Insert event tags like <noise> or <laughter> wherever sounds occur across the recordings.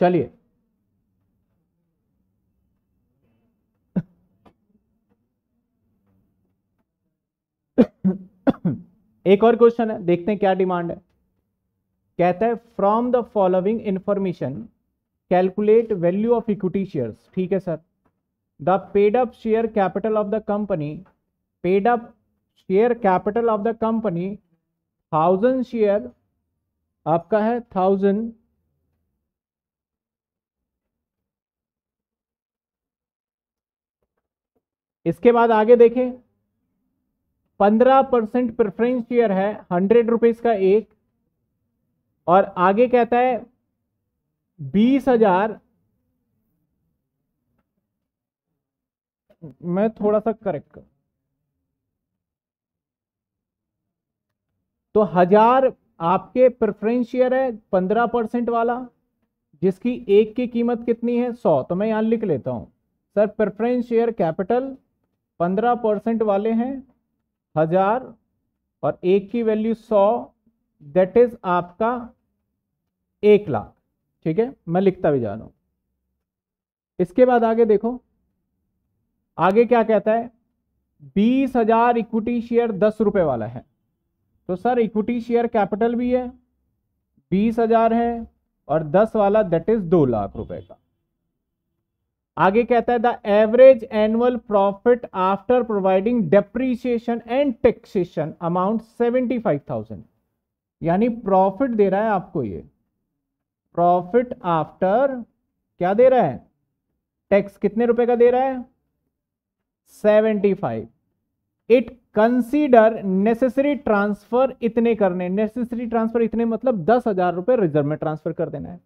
चलिए एक और क्वेश्चन है देखते हैं क्या डिमांड है कहता है from the following information calculate value of equity shares ठीक है sir the paid up share capital of the company paid up share capital of the company thousand share आपका है थाउजेंड इसके बाद आगे देखें पंद्रह परसेंट प्रेफरेंस शेयर है हंड्रेड रुपीज का एक और आगे कहता है बीस हजार मैं थोड़ा सा करेक्ट कर तो हजार आपके प्रेफरेंस शेयर है पंद्रह परसेंट वाला जिसकी एक की कीमत कितनी है सौ तो मैं यहां लिख लेता हूं सर प्रेफरेंस शेयर कैपिटल पंद्रह परसेंट वाले हैं हजार और एक की वैल्यू सौ दैट इज आपका एक लाख ठीक है मैं लिखता भी जा रहा हूं इसके बाद आगे देखो आगे क्या कहता है बीस हजार इक्विटी शेयर दस रुपए वाला है तो सर इक्विटी शेयर कैपिटल भी है बीस हजार है और दस वाला दैट इज दो लाख रुपए का आगे कहता है the average annual profit after providing depreciation and taxation amount seventy five thousand यानी प्रॉफिट दे रहा है आपको ये प्रॉफिट आफ्टर क्या दे रहा है टैक्स कितने रुपए का दे रहा है seventy five it consider necessary transfer इतने करने नेसेसरी ट्रांसफर इतने मतलब दस हजार रुपए रिजर्व में ट्रांसफर कर देना है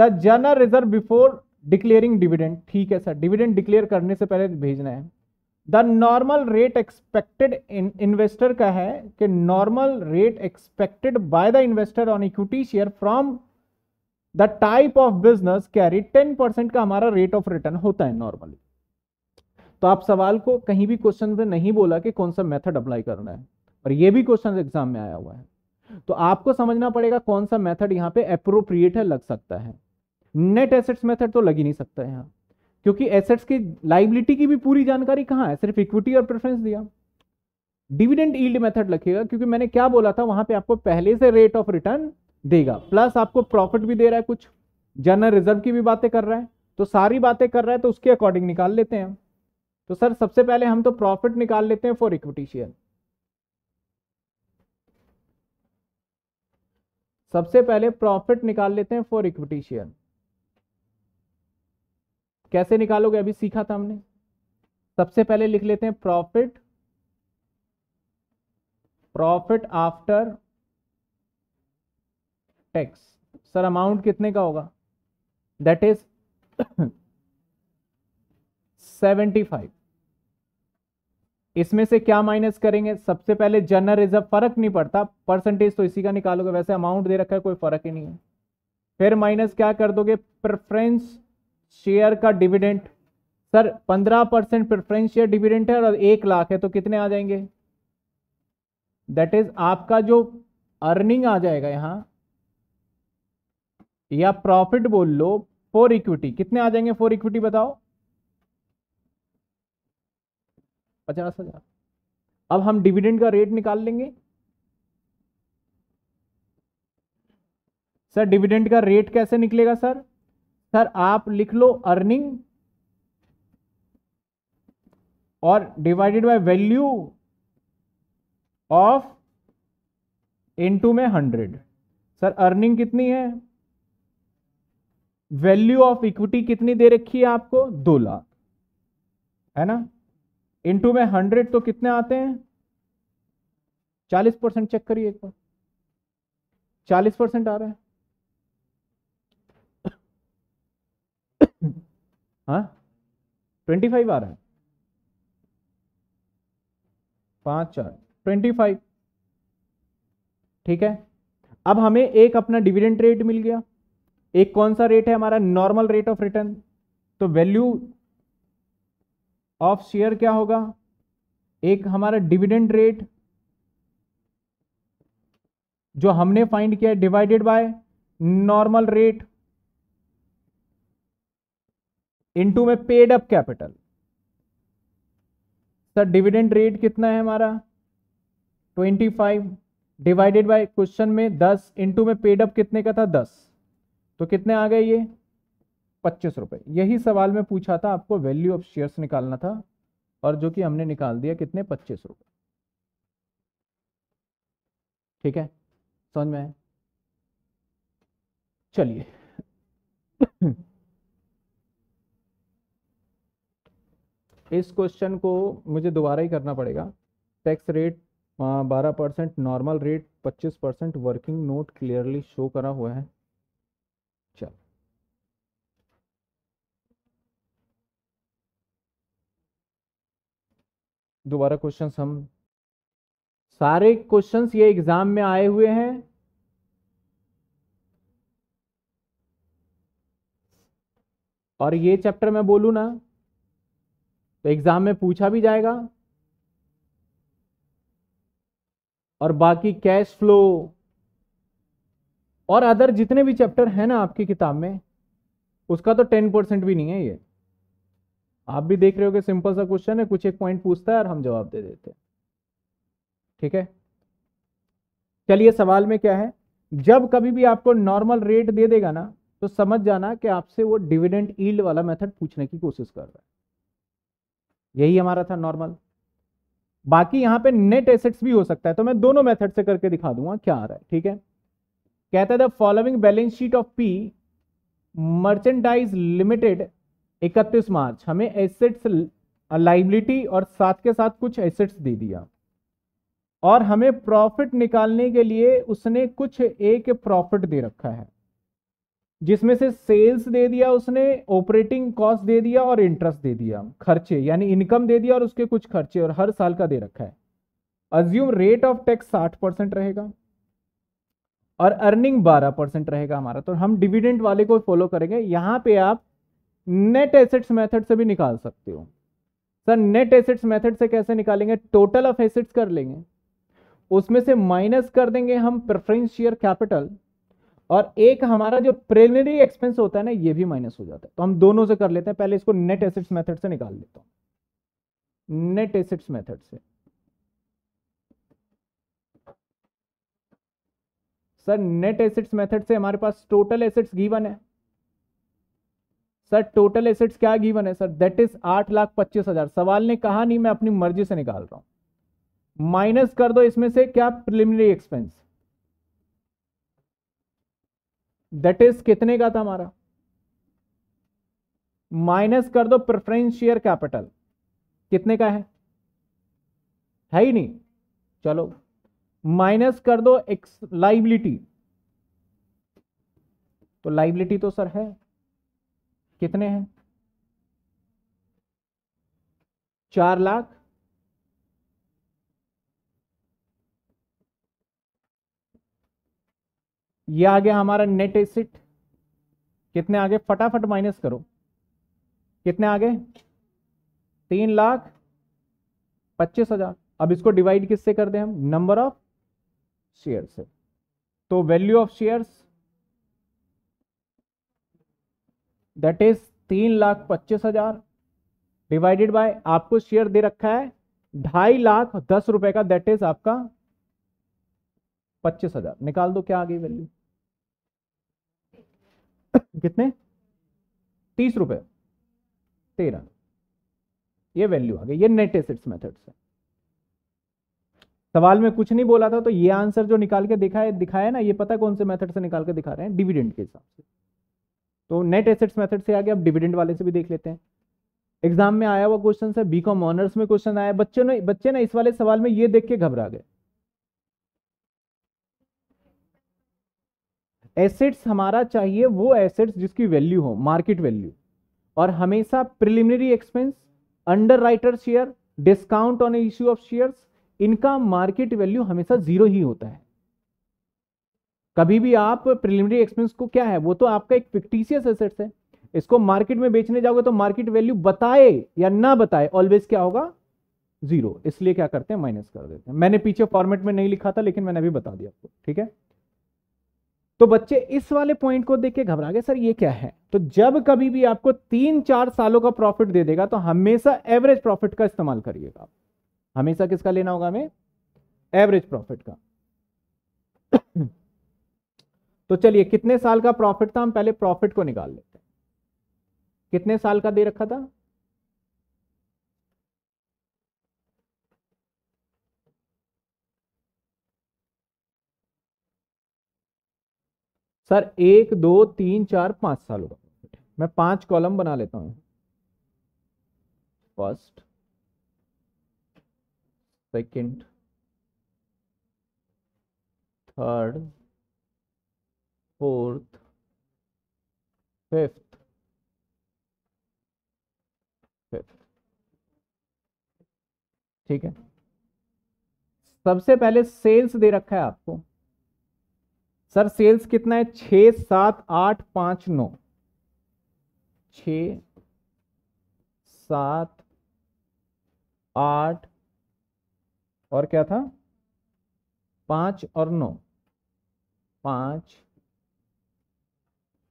the general reserve before declaring dividend ठीक है सर डिविडेंड डिक्लेयर करने से पहले भेजना है the normal rate expected investor का है कि normal rate expected by the investor on equity share from the type of business carry ten percent का हमारा रेट ऑफ रिटर्न होता है नॉर्मली तो आप सवाल को कहीं भी क्वेश्चन में नहीं बोला कि कौन सा मेथड अप्लाई करना है और ये भी क्वेश्चन एग्जाम में आया हुआ है तो आपको समझना पड़ेगा कौन सा मेथड यहाँ पे अप्रोप्रिएट है लग सकता है नेट एसेट्स मेथड तो लग ही नहीं सकता यहाँ क्योंकि एसेट्स की लाइबिलिटी की भी पूरी जानकारी कहाँ है सिर्फ इक्विटी और प्रेफरेंस दिया डिविडेंड ईल्ड मेथड लिखेगा क्योंकि मैंने क्या बोला था वहां पे आपको पहले से रेट ऑफ रिटर्न देगा प्लस आपको प्रॉफिट भी दे रहा है कुछ जनरल रिजर्व की भी बातें कर रहा है तो सारी बातें कर रहा है तो उसके अकॉर्डिंग निकाल लेते हैं तो सर सबसे पहले हम तो प्रॉफिट निकाल लेते हैं फॉर इक्विटी शेयर सबसे पहले प्रॉफिट निकाल लेते हैं फॉर इक्विटी शेयर कैसे निकालोगे अभी सीखा था हमने सबसे पहले लिख लेते हैं profit profit after tax sir amount कितने का होगा दैट इज सेवेंटी फाइव इसमें से क्या माइनस करेंगे सबसे पहले जनरल रिजर्व फर्क नहीं पड़ता परसेंटेज तो इसी का निकालोगे वैसे अमाउंट दे रखा है कोई फर्क ही नहीं है फिर माइनस क्या कर दोगे प्रेफरेंस शेयर का डिविडेंट सर पंद्रह परसेंट प्रेफरेंस शेयर डिविडेंट है और एक लाख है तो कितने आ जाएंगे दैट इज आपका जो अर्निंग आ जाएगा यहां या प्रॉफिट बोल लो फोर इक्विटी कितने आ जाएंगे फोर इक्विटी बताओ पचास हजार अब हम डिविडेंड का रेट निकाल लेंगे सर डिविडेंड का रेट कैसे निकलेगा सर सर आप लिख लो अर्निंग और divided by value of into में हंड्रेड सर अर्निंग कितनी है वैल्यू ऑफ इक्विटी कितनी दे रखी है आपको दो लाख है ना इनटू में हंड्रेड तो कितने आते हैं चालीस परसेंट चेक करिए एक बार चालीस परसेंट आ रहा है हाँ ट्वेंटी फाइव आ रहा है पांच चार ट्वेंटी फाइव ठीक है अब हमें एक अपना डिविडेंट रेट मिल गया एक कौन सा रेट है हमारा नॉर्मल रेट ऑफ रिटर्न तो वैल्यू ऑफ शेयर क्या होगा एक हमारा डिविडेंड रेट जो हमने फाइंड किया divided by normal rate into में paid up capital sir dividend rate कितना है हमारा 25 डिवाइडेड बाय क्वेश्चन में 10 इनटू में पेड अप कितने का था 10 तो कितने आ गए ये पच्चीस रुपए यही सवाल में पूछा था आपको वैल्यू ऑफ शेयर्स निकालना था और जो कि हमने निकाल दिया कितने पच्चीस रुपए ठीक है समझ में चलिए इस क्वेश्चन को मुझे दोबारा ही करना पड़ेगा टैक्स रेट बारह परसेंट नॉर्मल रेट पच्चीस percent working note clearly show करा हुआ है चल दोबारा क्वेश्चन हम सारे क्वेश्चंस ये एग्जाम में आए हुए हैं और ये चैप्टर मैं बोलू ना एग्जाम में पूछा भी जाएगा और बाकी कैश फ्लो और अदर जितने भी चैप्टर हैं ना आपकी किताब में उसका तो टेन परसेंट भी नहीं है ये आप भी देख रहे हो कि सिंपल सा क्वेश्चन है कुछ एक पॉइंट पूछता है और हम जवाब दे देते हैं ठीक है चलिए सवाल में क्या है जब कभी भी आपको नॉर्मल रेट दे देगा ना तो समझ जाना कि आपसे वो डिविडेंड ईल्ड वाला मेथड पूछने की कोशिश कर रहा है यही हमारा था नॉर्मल बाकी यहां पे नेट एसेट्स भी हो सकता है तो मैं दोनों मेथड से करके दिखा दूंगा क्या आ रहा है ठीक है कहता है the following balance sheet of P merchandise limited इकतीस मार्च हमें एसेट्स लाइबिलिटी और साथ के साथ कुछ एसेट्स दे दिया और हमें प्रॉफिट निकालने के लिए उसने कुछ एक प्रॉफिट दे रखा है जिसमें से सेल्स दे दिया उसने ऑपरेटिंग कॉस्ट दे दिया और इंटरेस्ट दे दिया खर्चे यानी इनकम दे दिया और उसके कुछ खर्चे और हर साल का दे रखा है अज्यूम रेट ऑफ टैक्स साठ परसेंट रहेगा और अर्निंग बारह परसेंट रहेगा हमारा तो हम डिविडेंट वाले को फॉलो करेंगे यहां पे आप नेट एसेट्स मेथड से भी निकाल सकते हो सर नेट एसेट्स मेथड से कैसे निकालेंगे टोटल ऑफ एसेट्स कर लेंगे उसमें से माइनस कर देंगे हम प्रेफरेंस शेयर कैपिटल और एक हमारा जो प्रेलिनरी एक्सपेंस होता है ना ये भी माइनस हो जाता है तो हम दोनों से कर लेते हैं पहले इसको नेट एसेट्स मेथड से निकाल लेता हूं नेट एसेट्स मेथड से सर नेट एसेट्स मेथड से हमारे पास टोटल एसेट्स गिवन है सर टोटल एसेट्स क्या गिवन है सर दैट इज आठ लाख पच्चीस हजार सवाल ने कहा नहीं मैं अपनी मर्जी से निकाल रहा हूं माइनस कर दो इसमें से क्या प्रिलिमिनरी एक्सपेंस दैट इज कितने का था हमारा माइनस कर दो प्रेफरेंस शेयर कैपिटल कितने का है है ही नहीं चलो माइनस कर दो एक्स लाइबिलिटी तो लाइबिलिटी तो सर है कितने हैं चार लाख ये आ गया हमारा नेट एसिट कितने आगे फटाफट माइनस करो कितने आगे तीन लाख पच्चीस हजार अब इसको डिवाइड किससे कर दें हम नंबर ऑफ शेयर से तो value of shares that is तीन लाख पच्चीस हजार डिवाइडेड बाय आपको शेयर दे रखा है ढाई लाख दस रुपए का दैट इज आपका पच्चीस हजार निकाल दो क्या आ गई वैल्यू कितने तीस रुपए तेरह ये वैल्यू आ गई ये नेट एसेट्स मेथड से सवाल में कुछ नहीं बोला था तो ये आंसर जो निकाल के दिखा है दिखाया ना ये पता कौन से मेथड से निकाल के दिखा रहे हैं डिविडेंड के हिसाब से तो नेट एसेट्स मेथड से आगे आप डिविडेंड वाले से भी देख लेते हैं एग्जाम में आया हुआ क्वेश्चन है बी कॉम ऑनर्स में क्वेश्चन आया बच्चे ने बच्चे ना इस वाले सवाल में ये देख के घबरा गए एसेट्स हमारा चाहिए वो एसेट्स जिसकी वैल्यू हो मार्केट वैल्यू और हमेशा preliminary expense under writer share discount on issue of shares इनका मार्केट वैल्यू हमेशा जीरो ही होता है कभी भी आप प्रिलिमिनरी एक्सपेंस को क्या है वो तो आपका एक फिक्टिशियस एसेट्स है इसको मार्केट में बेचने जाओगे तो मार्केट वैल्यू बताए या ना बताए ऑलवेज क्या होगा जीरो इसलिए क्या करते हैं माइनस कर देते हैं मैंने पीछे फॉर्मेट में नहीं लिखा था लेकिन मैंने अभी बता दिया आपको ठीक है तो बच्चे इस वाले पॉइंट को देख के घबरा गए सर ये क्या है तो जब कभी भी आपको तीन चार सालों का प्रॉफिट दे देगा तो हमेशा एवरेज प्रॉफिट का इस्तेमाल करिएगा हमेशा किसका लेना होगा हमें एवरेज प्रॉफिट का तो चलिए कितने साल का प्रॉफिट था हम पहले प्रॉफिट को निकाल लेते हैं कितने साल का दे रखा था सर एक दो तीन चार पांच साल होगा मैं पांच कॉलम बना लेता हूं first second third fourth fifth fifth ठीक है सबसे पहले सेल्स दे रखा है आपको सर सेल्स कितना है छ सात आठ पाँच नौ छ सात आठ और क्या था पाँच और नौ पाँच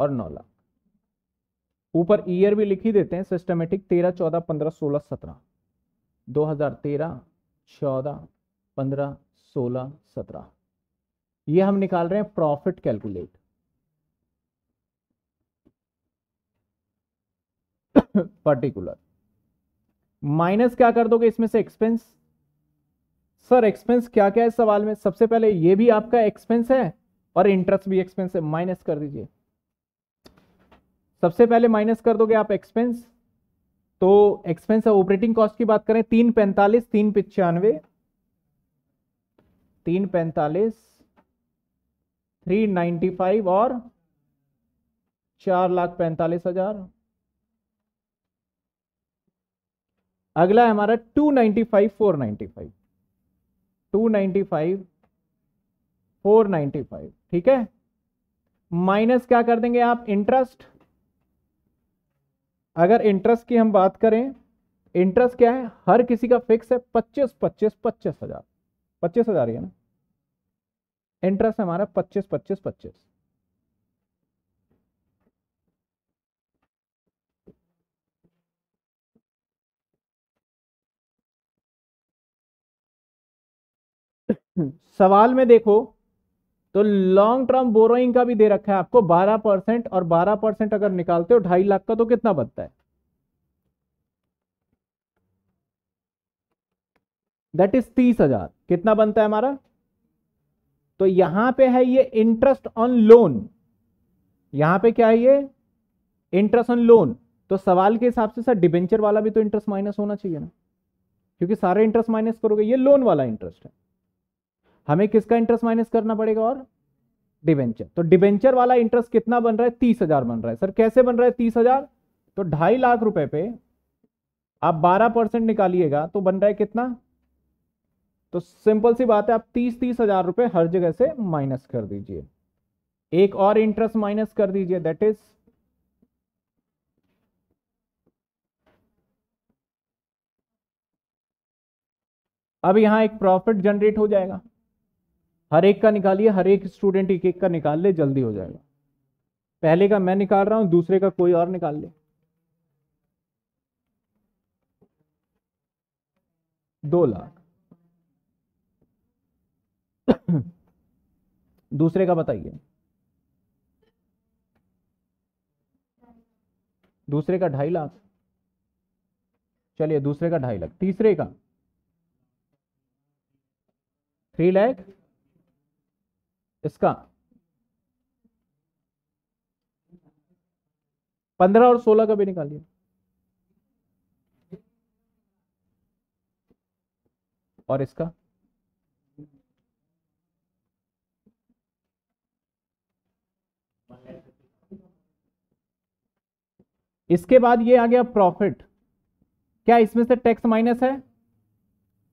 और नौ लाख ऊपर ईयर भी लिख ही देते हैं सिस्टमेटिक तेरह चौदह पंद्रह सोलह सत्रह दो हजार तेरह चौदह पंद्रह सोलह सत्रह ये हम निकाल रहे हैं प्रॉफिट कैलकुलेट पर्टिकुलर माइनस क्या कर दोगे इसमें से एक्सपेंस सर एक्सपेंस क्या क्या है सवाल में सबसे पहले ये भी आपका एक्सपेंस है और इंटरेस्ट भी एक्सपेंस है माइनस कर दीजिए सबसे पहले माइनस कर दोगे आप एक्सपेंस तो एक्सपेंस ऑपरेटिंग कॉस्ट की बात करें तीन पैंतालीस तीन पिचानवे तीन पैंतालीस थ्री नाइन्टी फाइव और चार लाख पैंतालीस हजार अगला है हमारा two ninety five four ninety five two ninety five four ninety five ठीक है माइनस क्या कर देंगे आप इंटरेस्ट अगर इंटरेस्ट की हम बात करें इंटरेस्ट क्या है हर किसी का फिक्स है पच्चीस पच्चीस पच्चीस हजार पच्चीस हजार ही है ना इंटरेस्ट हमारा पच्चीस पच्चीस पच्चीस सवाल में देखो तो लॉन्ग टर्म बोरोइंग का भी दे रखा है आपको 12 परसेंट और 12 परसेंट अगर निकालते हो ढाई लाख का तो कितना बनता है दैट इज तीस हजार कितना बनता है हमारा तो यहां पे है ये इंटरेस्ट ऑन लोन यहां पे क्या है ये इंटरेस्ट ऑन लोन तो सवाल के हिसाब से सर डिबेंचर वाला भी तो इंटरेस्ट माइनस होना चाहिए ना क्योंकि सारे इंटरेस्ट माइनस करोगे ये लोन वाला इंटरेस्ट है हमें किसका इंटरेस्ट माइनस करना पड़ेगा और डिबेंचर तो डिबेंचर वाला इंटरेस्ट कितना बन रहा है तीस हजार बन रहा है सर कैसे बन रहा है तीस हजार तो ढाई लाख रुपए पे आप बारह परसेंट निकालिएगा तो बन रहा है कितना तो सिंपल सी बात है आप तीस तीस हजार रुपए हर जगह से माइनस कर दीजिए एक और इंटरेस्ट माइनस कर दीजिए दैट इज अब यहां एक प्रॉफिट जनरेट हो जाएगा हर एक का निकालिए हर एक स्टूडेंट एक एक का निकाल ले जल्दी हो जाएगा पहले का मैं निकाल रहा हूं दूसरे का कोई और निकाल ले दो लाख <clears throat> दूसरे का बताइए दूसरे का ढाई लाख चलिए दूसरे का ढाई लाख तीसरे का थ्री लैख इसका पंद्रह और सोलह का भी निकालिए और इसका इसके बाद ये आ गया प्रॉफिट क्या इसमें से टैक्स माइनस है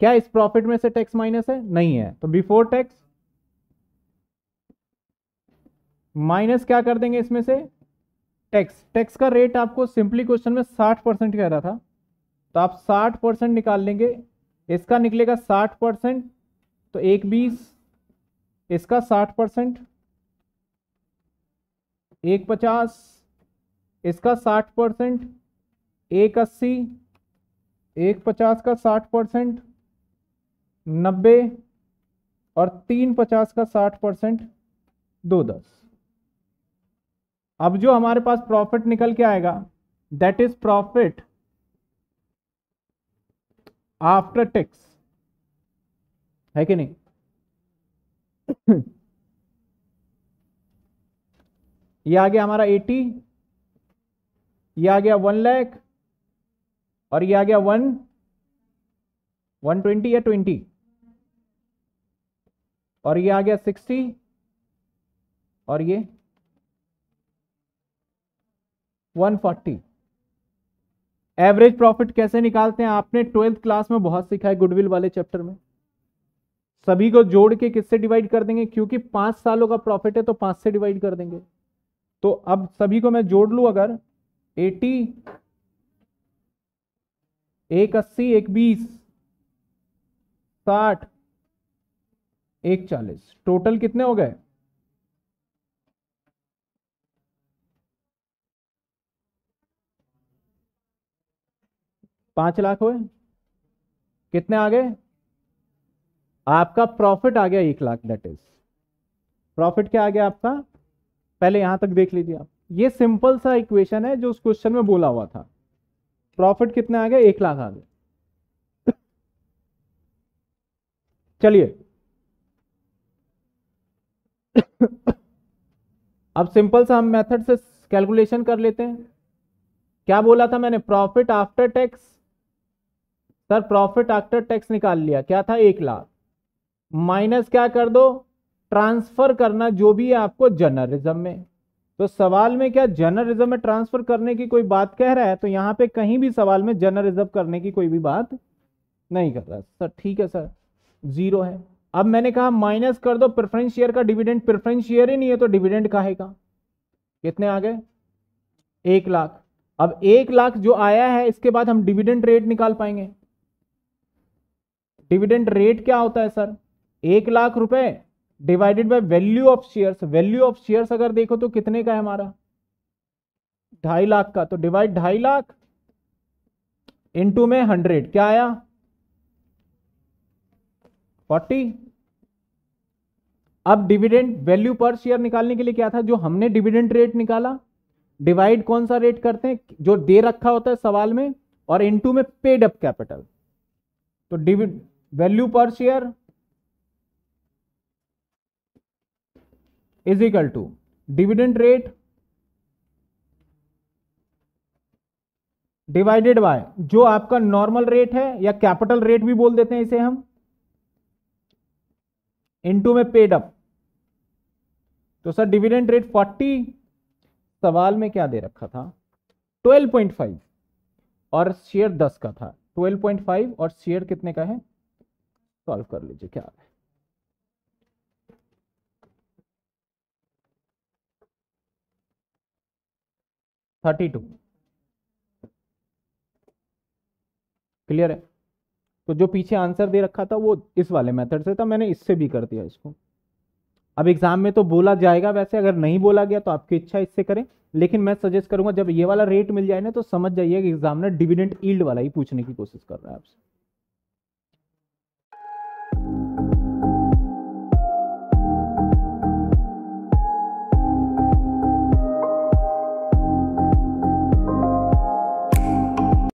क्या इस प्रॉफिट में से टैक्स माइनस है नहीं है तो बिफोर टैक्स माइनस क्या कर देंगे इसमें से टैक्स टैक्स का रेट आपको सिंपली क्वेश्चन में साठ परसेंट कह रहा था तो आप साठ परसेंट निकाल लेंगे इसका निकलेगा साठ परसेंट तो एक बीस इसका साठ परसेंट एक पचास इसका साठ परसेंट एक अस्सी एक पचास का साठ परसेंट नब्बे और तीन पचास का साठ परसेंट दो दस अब जो हमारे पास प्रॉफिट निकल के आएगा that is profit after tax है कि नहीं <clears throat> ये आ गया हमारा एटी ये आ गया वन लैख और ये आ गया वन वन ट्वेंटी या ट्वेंटी और ये आ गया सिक्सटी और ये वन फोर्टी एवरेज प्रॉफिट कैसे निकालते हैं आपने ट्वेल्थ क्लास में बहुत सीखा है गुडविल वाले चैप्टर में सभी को जोड़ के किससे डिवाइड कर देंगे क्योंकि पांच सालों का प्रॉफिट है तो पांच से डिवाइड कर देंगे तो अब सभी को मैं जोड़ लू अगर एटी एक अस्सी एक बीस साठ एक चालीस टोटल कितने हो गए पांच लाख हुए कितने आ गए आपका प्रॉफिट आ गया एक लाख दैट इज प्रॉफिट क्या आ गया आपका पहले यहां तक देख लीजिए आप ये सिंपल सा इक्वेशन है जो उस क्वेश्चन में बोला हुआ था प्रॉफिट कितने आ गया एक लाख आ गया चलिए अब सिंपल सा हम मेथड से कैलकुलेशन कर लेते हैं क्या बोला था मैंने profit after tax sir profit after tax निकाल लिया क्या था एक लाख माइनस क्या कर दो ट्रांसफर करना जो भी है आपको जर्नलिज्म में तो सवाल में क्या जर्नलिज्म में ट्रांसफर करने की कोई बात कह रहा है तो यहां पे कहीं भी सवाल में जर्नलिज्म करने की कोई भी बात नहीं कर रहा सर ठीक है सर जीरो है अब मैंने कहा माइनस कर दो प्रेफरेंस शेयर का डिविडेंड प्रेफरेंस शेयर ही नहीं है तो डिविडेंड काहेगा कितने आ गए एक लाख अब एक लाख जो आया है इसके बाद हम डिविडेंड रेट निकाल पाएंगे डिविडेंड रेट क्या होता है सर एक लाख रुपए divided by value of shares value of shares अगर देखो तो कितने का है हमारा ढाई लाख का तो डिवाइड ढाई लाख इनटू में हंड्रेड क्या आया फोर्टी अब डिविडेंड वैल्यू पर शेयर निकालने के लिए क्या था जो हमने डिविडेंड रेट निकाला डिवाइड कौन सा रेट करते हैं जो दे रखा होता है सवाल में और इनटू में पेड अप कैपिटल तो वैल्यू पर share is equal to dividend rate divided by जो आपका नॉर्मल रेट है या कैपिटल रेट भी बोल देते हैं इसे हम इनटू में पेड अप तो सर डिविडेंड रेट फोर्टी सवाल में क्या दे रखा था ट्वेल्व पॉइंट फाइव और शेयर दस का था ट्वेल्व पॉइंट फाइव और शेयर कितने का है सॉल्व कर लीजिए क्या है थर्टी टू क्लियर है तो जो पीछे आंसर दे रखा था वो इस वाले मेथड से था मैंने इससे भी कर दिया इसको अब एग्जाम में तो बोला जाएगा वैसे अगर नहीं बोला गया तो आपकी इच्छा इससे करें लेकिन मैं सजेस्ट करूंगा जब ये वाला रेट मिल जाए ना तो समझ जाइए कि एग्जाम ने डिविडेंट ईल्ड वाला ही पूछने की कोशिश कर रहा है आपसे